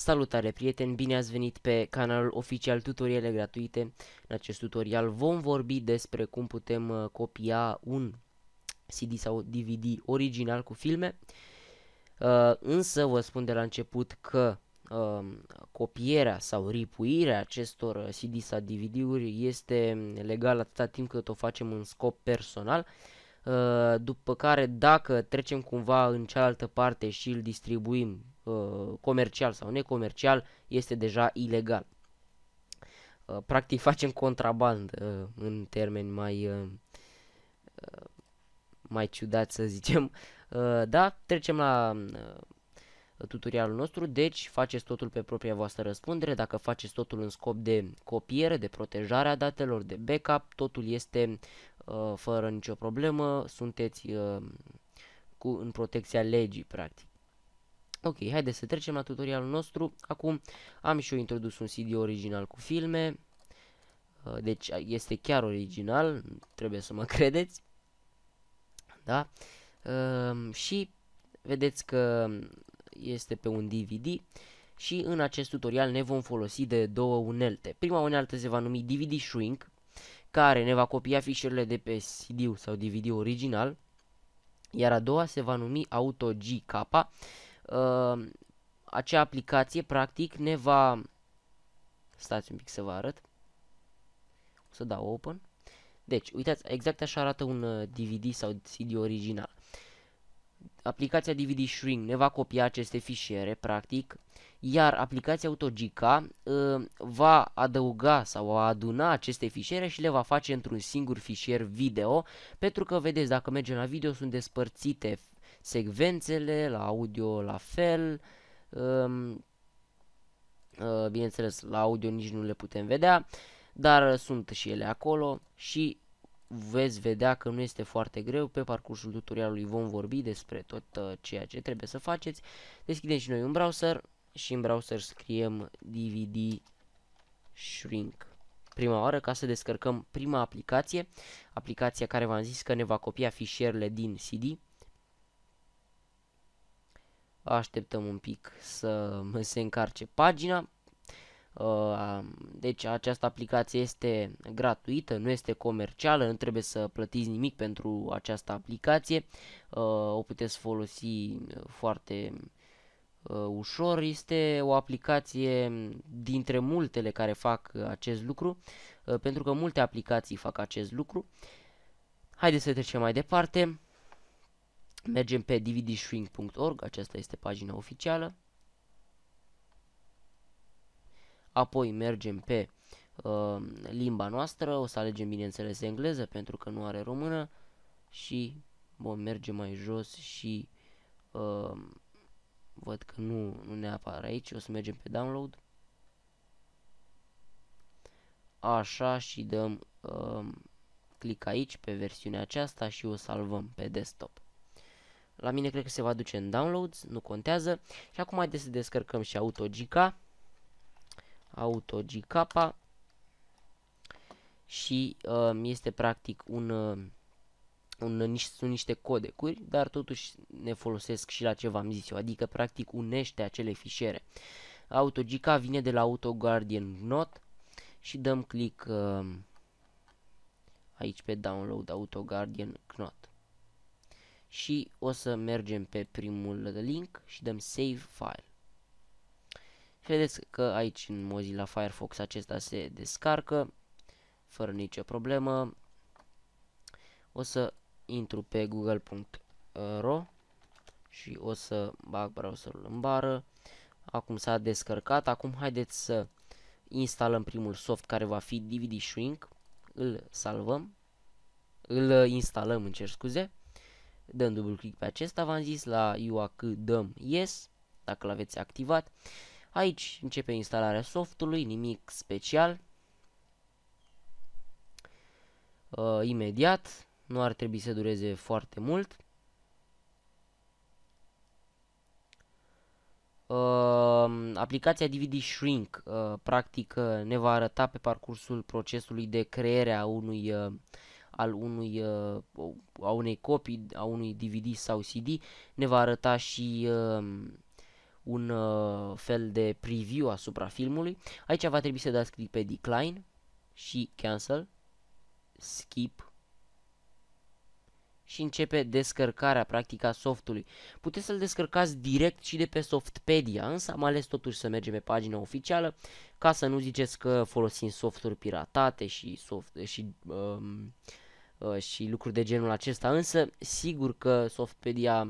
Salutare prieteni, bine ați venit pe canalul oficial Tutoriale Gratuite. În acest tutorial vom vorbi despre cum putem uh, copia un CD sau DVD original cu filme. Uh, însă vă spun de la început că um, copierea sau ripuirea acestor uh, CD sau DVD-uri este legală atâta timp cât o facem în scop personal după care dacă trecem cumva în cealaltă parte și îl distribuim Uh, comercial sau necomercial este deja ilegal. Uh, practic facem contrabandă uh, în termeni mai mai ciudat să zicem. da, trecem la tutorialul nostru. Deci, faceți totul pe propria voastră răspundere. Dacă faceți totul în scop de copiere, de protejarea datelor, de backup, totul este uh, fără nicio problemă. Sunteți cu, în protecția legii, practic. Ok, haideți să trecem la tutorialul nostru. Acum am și eu introdus un CD original cu filme. Uh, deci este chiar original, trebuie să mă credeți. Da? Uh, și vedeți că este pe un DVD și în acest tutorial ne vom folosi de două unelte. Prima unealtă se va numi DVD Shrink, care ne va copia fișierele de pe CD-ul sau DVD original, iar a doua se va numi AutoGK, uh, acea aplicație practic ne va... Stați un pic să vă arăt. O să dau open. Deci, uitați, exact așa arată un DVD uh, sau CD original. Aplicația DVD Shrink ne va copia aceste fișiere, practic, iar aplicația AutoGK uh, ehm, va adăuga sau va aduna aceste fișiere și le va face într-un singur fișier video, pentru că, vedeți, dacă mergem la video, sunt despărțite secvențele, la audio la fel, um, uh, bineînțeles la audio nici nu le putem vedea, dar sunt și ele acolo și veți vedea că nu este foarte greu, pe parcursul tutorialului vom vorbi despre tot uh, ceea ce trebuie să faceți. Deschidem și noi un browser și în browser scriem DVD Shrink prima oară ca să descărcăm prima aplicație, aplicația care v-am zis că ne va copia fișierele din CD. Așteptăm un pic să se încarce pagina. Uh, deci această aplicație este gratuită, nu este comercială, nu trebuie să plătiți nimic pentru această aplicație. Uh, o puteți folosi uh, foarte ușor. Este o aplicație dintre multele care fac acest lucru, pentru că multe aplicații fac acest lucru. Haideți să trecem mai departe. Mergem pe dvdshrink.org, aceasta este pagina oficială. Apoi mergem pe uh, limba noastră, o să alegem bineînțeles engleză pentru că nu are română și vom merge mai jos și uh, văd că nu, nu ne apare aici, o să mergem pe download. Așa și dăm uh, click aici pe versiunea aceasta și o salvăm pe desktop. La mine cred că se va duce în downloads, nu contează. Și acum haideți să descărcăm și AutoGK. AutoGK și um, este practic un, uh, un, un, sunt niște codecuri, dar totuși ne folosesc și la ce v-am zis eu, adică practic unește acele fișiere. AutoGK vine de la AutoGuardian Not și dăm click um, aici pe download AutoGuardian Knot și o să mergem pe primul link și dăm save file. Vedeți că aici în Mozilla Firefox acesta se descarcă fără nicio problemă. O să intru pe google.ro și o să bag browserul în bară. Acum s-a descărcat. Acum haideți să instalăm primul soft care va fi DVD Shrink. Îl salvăm. Îl instalăm, încerc scuze dăm double click pe acesta, v-am zis la UAC dăm yes, dacă l-aveți activat. Aici începe instalarea softului, nimic special. Uh, imediat, nu ar trebui să dureze foarte mult. Uh, aplicația DVD Shrink uh, practic uh, ne va arăta pe parcursul procesului de creare a unui uh, al unui, uh, a unei copii, a unui DVD sau CD, ne va arăta și uh, un uh, fel de preview asupra filmului. Aici va trebui să dați click pe decline și cancel, skip și începe descărcarea practica a softului. Puteți să-l descărcați direct și de pe Softpedia, însă am ales totuși să mergem pe pagina oficială ca să nu ziceți că folosim softuri piratate și, soft, și uh, Uh, și lucruri de genul acesta, însă sigur că Softpedia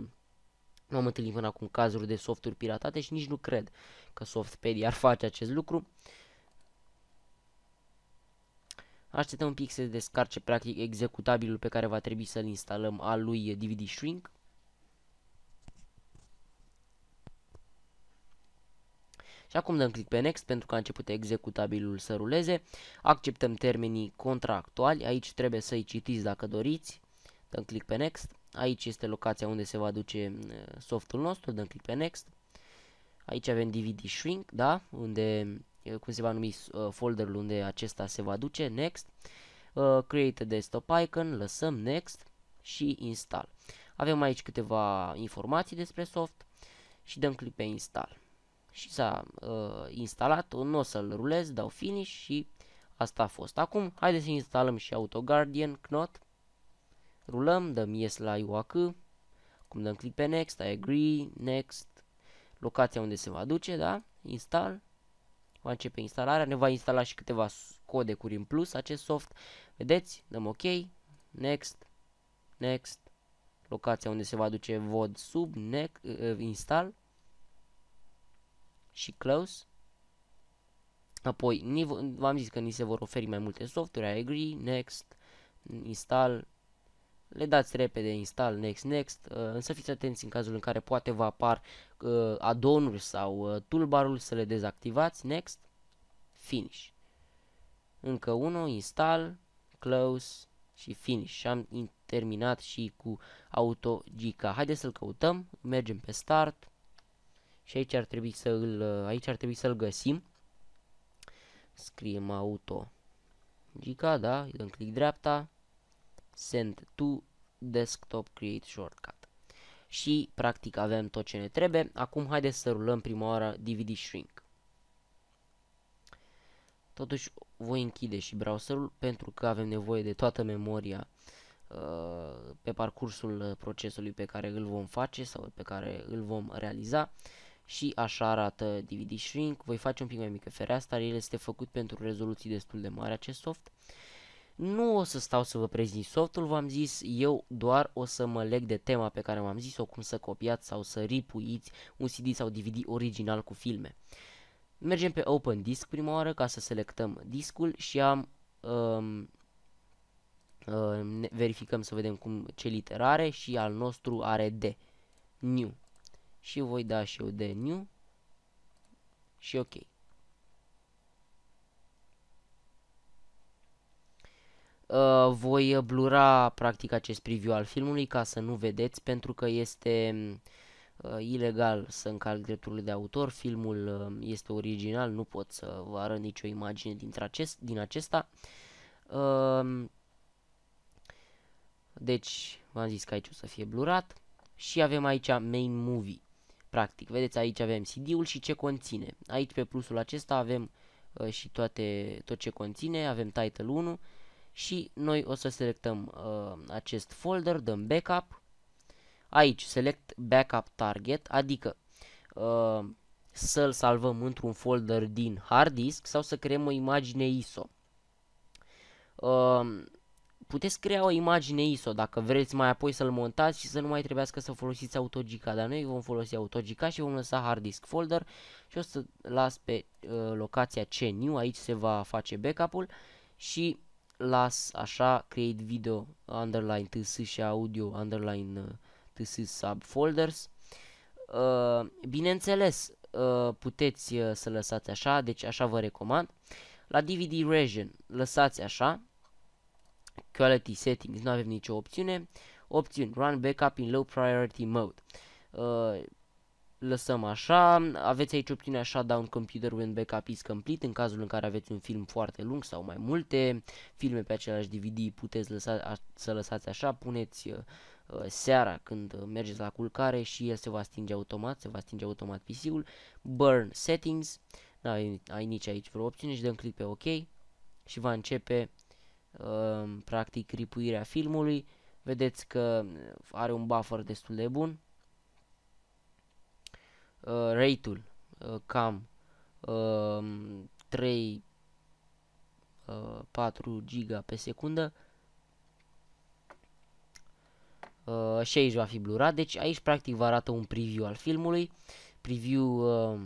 nu am întâlnit până acum cazuri de softuri piratate și nici nu cred că Softpedia ar face acest lucru. Așteptăm un pic să descarce practic executabilul pe care va trebui să-l instalăm al lui DVD Shrink. Și acum dăm click pe Next pentru că a început executabilul să ruleze. Acceptăm termenii contractuali, aici trebuie să-i citiți dacă doriți. Dăm click pe Next. Aici este locația unde se va duce softul nostru, dăm click pe Next. Aici avem DVD Shrink, da? Unde, cum se va numi uh, folderul unde acesta se va duce, Next. Uh, create a desktop icon, lăsăm Next și Install. Avem aici câteva informații despre soft și dăm click pe Install și s-a uh, instalat, nu o să-l rulez, dau finish și asta a fost. Acum, haideți să instalăm și AutoGuardian, Knot, rulăm, dăm yes la UAC, acum dăm click pe next, I agree, next, locația unde se va duce, da, install, va începe instalarea, ne va instala și câteva codecuri în plus acest soft, vedeți, dăm ok, next, next, locația unde se va duce vod sub, next, uh, install, și close. Apoi, v-am zis că ni se vor oferi mai multe software, I agree, next, install, le dați repede install, next, next, uh, însă fiți atenți în cazul în care poate vă apar uh, addon sau uh, toolbarul să le dezactivați, next, finish. Încă unul, install, close și finish și am terminat și cu AutoGK. Haideți să-l căutăm, mergem pe start, și aici ar trebui să îl, uh, aici ar trebui să-l găsim. Scriem auto. Gica, da, îi dăm click dreapta. Send to desktop create shortcut. Și practic avem tot ce ne trebuie. Acum haideți să rulăm prima oară DVD shrink. Totuși voi închide și browserul pentru că avem nevoie de toată memoria uh, pe parcursul uh, procesului pe care îl vom face sau pe care îl vom realiza și așa arată DVD Shrink. Voi face un pic mai mică dar el este făcut pentru rezoluții destul de mari acest soft. Nu o să stau să vă prezint softul, v-am zis, eu doar o să mă leg de tema pe care m-am zis-o, cum să copiați sau să ripuiți un CD sau DVD original cu filme. Mergem pe Open Disc prima oară ca să selectăm discul și am um, uh, verificăm să vedem cum ce literare și al nostru are D. New și voi da și eu de new și ok. Uh, voi blura practic acest preview al filmului ca să nu vedeți pentru că este uh, ilegal să încalc drepturile de autor, filmul uh, este original, nu pot să vă arăt nicio imagine dintre acest, din acesta. Uh, deci v-am zis că aici o să fie blurat și avem aici main movie. Practic, vedeți aici avem CD-ul și ce conține. Aici pe plusul acesta avem uh, și toate, tot ce conține, avem title 1 și noi o să selectăm uh, acest folder, dăm backup. Aici select backup target, adică uh, să-l salvăm într-un folder din hard disk sau să creăm o imagine ISO. Uh, puteți crea o imagine ISO dacă vreți mai apoi să-l montați și să nu mai trebuiască să folosiți autogica, dar noi vom folosi autogica și vom lăsa hard disk folder și o să las pe uh, locația CNew, aici se va face backup-ul și las așa create video underline ts și audio underline uh, ts subfolders. Uh, bineînțeles, uh, puteți uh, să lăsați așa, deci așa vă recomand. La DVD region lăsați așa, Quality Settings nu avem nicio opțiune. Opțiuni Run Backup in Low Priority Mode. Uh, lăsăm așa, aveți aici opțiunea Shutdown Computer When Backup is Complete, în cazul în care aveți un film foarte lung sau mai multe filme pe același DVD, puteți lăsa, a, să lăsați așa, puneți uh, uh seara când uh, mergeți la culcare și el se va stinge automat, se va stinge automat PC-ul, Burn Settings, n-ai ai nici aici vreo opțiune și dăm click pe OK și va începe Ehm, practic ripuirea filmului. Vedeți că uh, are un buffer destul de bun. Ehm, rate-ul uh, cam 3 ehm, 4 uh, giga pe secundă. Uh, și aici va fi blurat, deci aici practic vă arată un preview al filmului, preview uh,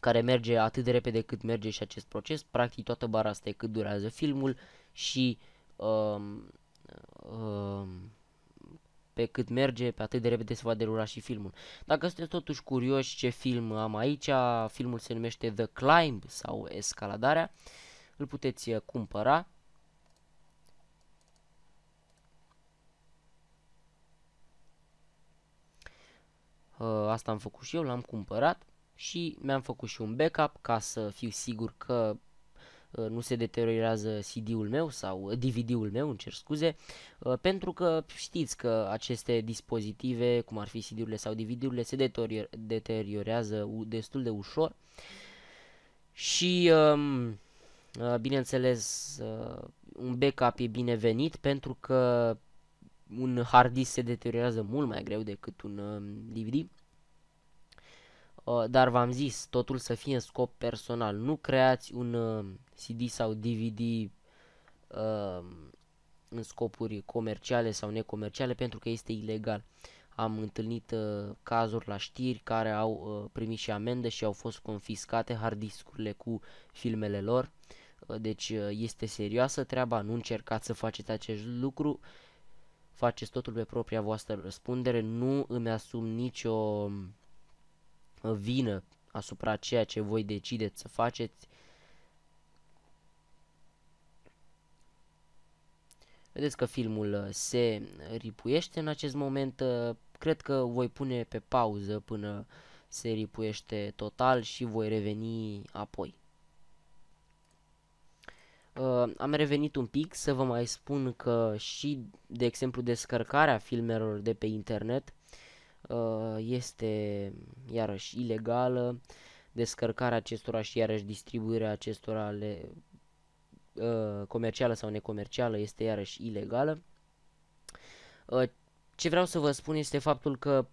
care merge atât de repede cât merge și acest proces, practic toată bara asta e cât durează filmul, și um, um, pe cât merge, pe atât de repede se va derula și filmul. Dacă sunteți totuși curioși ce film am aici, filmul se numește The Climb sau Escaladarea, îl puteți uh, cumpăra. Uh, asta am făcut și eu, l-am cumpărat și mi-am făcut și un backup ca să fiu sigur că Uh, nu se deteriorează CD-ul meu sau uh, DVD-ul meu, îmi cer scuze, uh, pentru că știți că aceste dispozitive, cum ar fi CD-urile sau DVD-urile, se deteriorează destul de ușor și, um, bineînțeles, un backup e binevenit pentru că un hard disk se deteriorează mult mai greu decât un DVD um, Uh, dar v-am zis, totul să fie în scop personal. Nu creați un uh, CD sau DVD uh, în scopuri comerciale sau necomerciale pentru că este ilegal. Am întâlnit uh, cazuri la știri care au uh, primit și amendă și au fost confiscate hardiscurile cu filmele lor. Uh, deci uh, este serioasă treaba, nu încercați să faceți acest lucru. Faceți totul pe propria voastră răspundere, nu îmi asum nicio vină asupra ceea ce voi decideți să faceți. Vedeți că filmul uh, se ripuiește în acest moment. Uh, cred că voi pune pe pauză până se ripuiește total și voi reveni apoi. Uh, am revenit un pic să vă mai spun că și, de exemplu, descărcarea filmelor de pe internet Uh, este iarăși ilegală, descărcarea acestora și iarăși distribuirea acestora le, uh, comercială sau necomercială este iarăși ilegală. Uh, ce vreau să vă spun este faptul că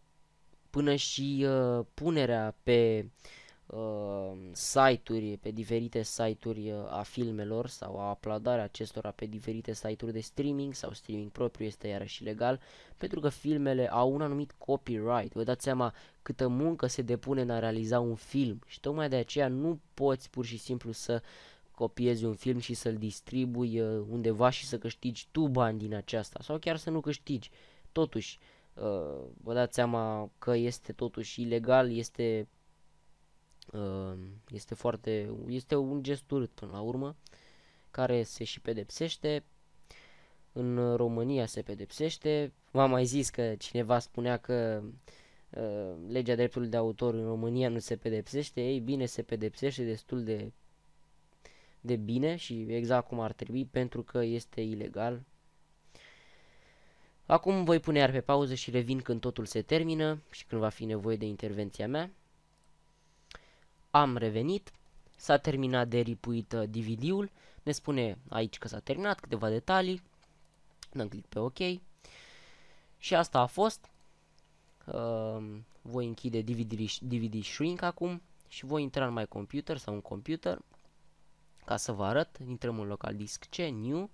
până și punerea pe uh, uh, site-uri, pe diferite site-uri uh, a filmelor sau a aplaudarea acestora pe diferite site-uri de streaming sau streaming propriu este iarăși legal, pentru că filmele au un anumit copyright. Vă dați seama câtă muncă se depune în a realiza un film și tocmai de aceea nu poți pur și simplu să copiezi un film și să-l distribui uh, undeva și să câștigi tu bani din aceasta sau chiar să nu câștigi. Totuși, uh, vă dați seama că este totuși ilegal, este Ehm, este foarte, este un gest urât până la urmă, care se și pedepsește. În România se pedepsește. V-am mai zis că cineva spunea că uh, legea dreptului de autor în România nu se pedepsește. Ei bine, se pedepsește destul de, de bine și exact cum ar trebui, pentru că este ilegal. Acum voi pune iar pe pauză și revin când totul se termină și când va fi nevoie de intervenția mea. Am revenit, s-a terminat de ripuit DVD-ul, ne spune aici că s-a terminat, câteva detalii, dăm click pe OK și asta a fost. Uh, voi închide DVD, DVD Shrink acum și voi intra în mai computer sau un computer ca să vă arăt. Intrăm în local disc C, New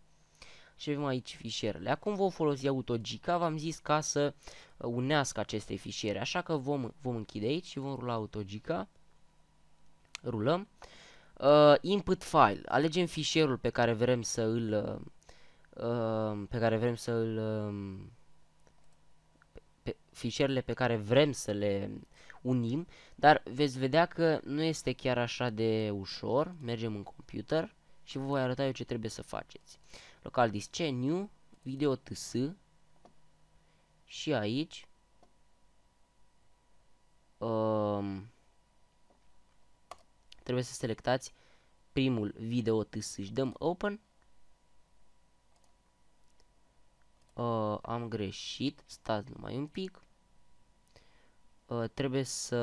și avem aici fișierele. Acum vom folosi AutoGK, v-am zis ca să unească aceste fișiere, așa că vom, vom închide aici și vom rula AutoGK rulăm. Uh, input file. Alegem fișierul pe care vrem să îl uh, pe care vrem să îl uh, fișierele pe care vrem să le unim, dar veți vedea că nu este chiar așa de ușor. Mergem în computer și vă voi arăta eu ce trebuie să faceți. Local disc new, video ts și aici um, trebuie să selectați primul video TS și dăm Open. Uh, am greșit, stați numai un pic. Uh, trebuie să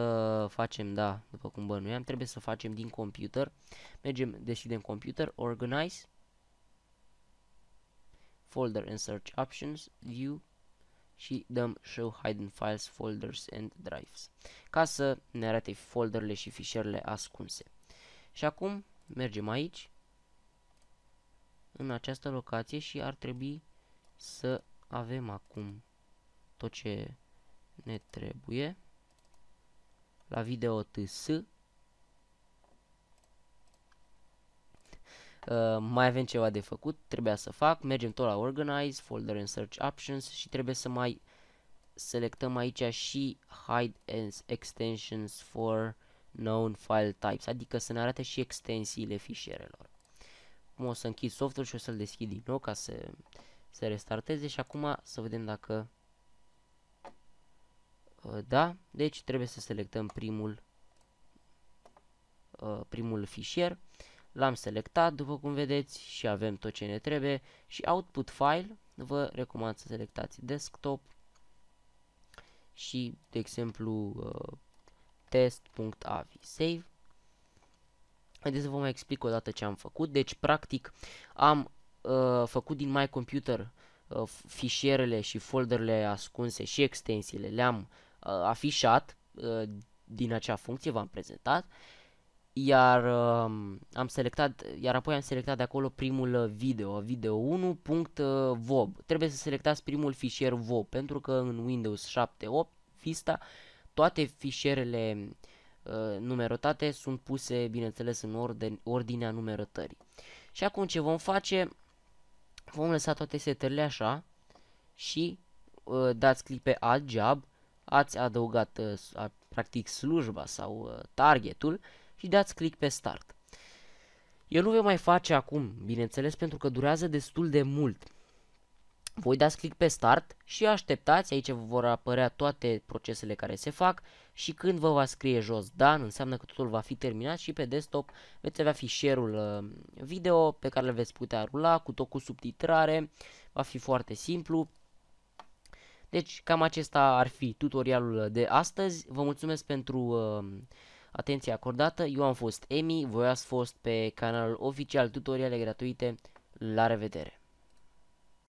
facem, da, după cum bănuiam, trebuie să facem din computer. Mergem, deschidem computer, Organize, Folder and Search Options, View, și dăm show hidden files, folders and drives ca să ne arate folderele și fișierele ascunse. Și acum mergem aici în această locație și ar trebui să avem acum tot ce ne trebuie la video TS Uh, mai avem ceva de făcut, trebuia să fac, mergem tot la Organize, Folder and Search Options și trebuie să mai selectăm aici și Hide Extensions for Known File Types, adică să ne arate și extensiile fișierelor. Acum o să închid softul și o să-l deschid din nou ca să se restarteze și acum să vedem dacă... Uh, da, deci trebuie să selectăm primul, uh, primul fișier. L-am selectat, după cum vedeți, și avem tot ce ne trebuie și output file, vă recomand să selectați desktop și, de exemplu, uh, test.avi save. Haideți să vă mai explic o dată ce am făcut. Deci, practic, am uh, făcut din My Computer uh, fișierele și folderele ascunse și extensiile. Le-am uh, afișat uh, din acea funcție, v-am prezentat. Uh, iar uh, am selectat, iar apoi am selectat de acolo primul uh, video, video 1.vob. Uh, Trebuie să selectați primul fișier vob, pentru că în Windows 7, 8, Vista, toate fișierele uh, numerotate sunt puse, bineînțeles, în ordine, ordinea numerătării. Și acum ce vom face, vom lăsa toate setările așa și uh, dați click pe add job, ați adăugat uh, practic slujba sau uh, targetul și dați click pe Start. Eu nu voi mai face acum, bineînțeles, pentru că durează destul de mult. Voi dați click pe Start și așteptați, aici vă vor apărea toate procesele care se fac și când vă va scrie jos Dan, înseamnă că totul va fi terminat și pe desktop veți avea fișierul uh, video pe care le veți putea rula cu tot cu subtitrare, va fi foarte simplu. Deci cam acesta ar fi tutorialul de astăzi, vă mulțumesc pentru... Uh, atenția acordată. Eu am fost Emi, voi ați fost pe canalul oficial tutoriale gratuite. La revedere!